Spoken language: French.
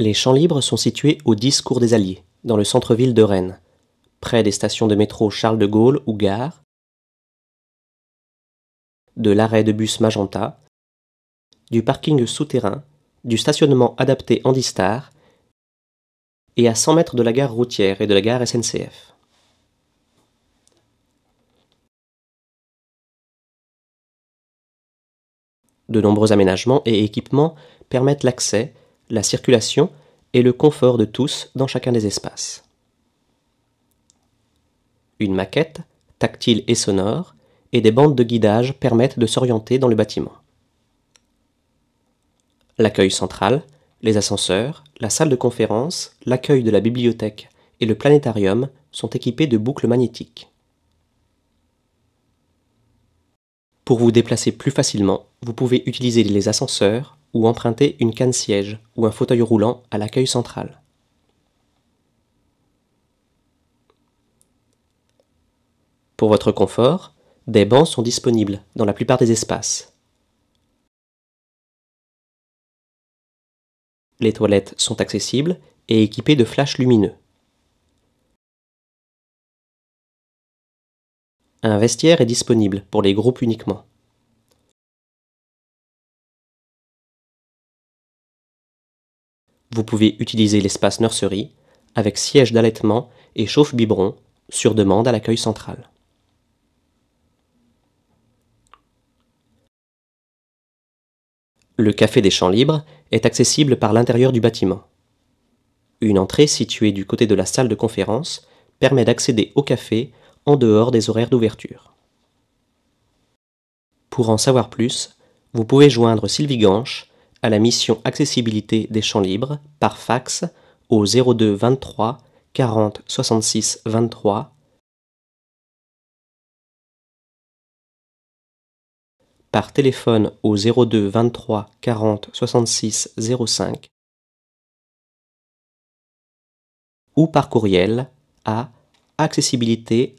Les champs libres sont situés au 10 cours des Alliés, dans le centre-ville de Rennes, près des stations de métro Charles de Gaulle ou Gare, de l'arrêt de bus Magenta, du parking souterrain, du stationnement adapté Andistar et à 100 mètres de la gare routière et de la gare SNCF. De nombreux aménagements et équipements permettent l'accès, la circulation et le confort de tous dans chacun des espaces. Une maquette, tactile et sonore, et des bandes de guidage permettent de s'orienter dans le bâtiment. L'accueil central, les ascenseurs, la salle de conférence, l'accueil de la bibliothèque et le planétarium sont équipés de boucles magnétiques. Pour vous déplacer plus facilement, vous pouvez utiliser les ascenseurs, ou emprunter une canne-siège ou un fauteuil roulant à l'accueil central. Pour votre confort, des bancs sont disponibles dans la plupart des espaces. Les toilettes sont accessibles et équipées de flashs lumineux. Un vestiaire est disponible pour les groupes uniquement. Vous pouvez utiliser l'espace nursery avec siège d'allaitement et chauffe-biberon sur demande à l'accueil central. Le café des champs libres est accessible par l'intérieur du bâtiment. Une entrée située du côté de la salle de conférence permet d'accéder au café en dehors des horaires d'ouverture. Pour en savoir plus, vous pouvez joindre Sylvie Ganche à la mission Accessibilité des champs libres par fax au 02 23 40 66 23 par téléphone au 02 23 40 66 05 ou par courriel à accessibilité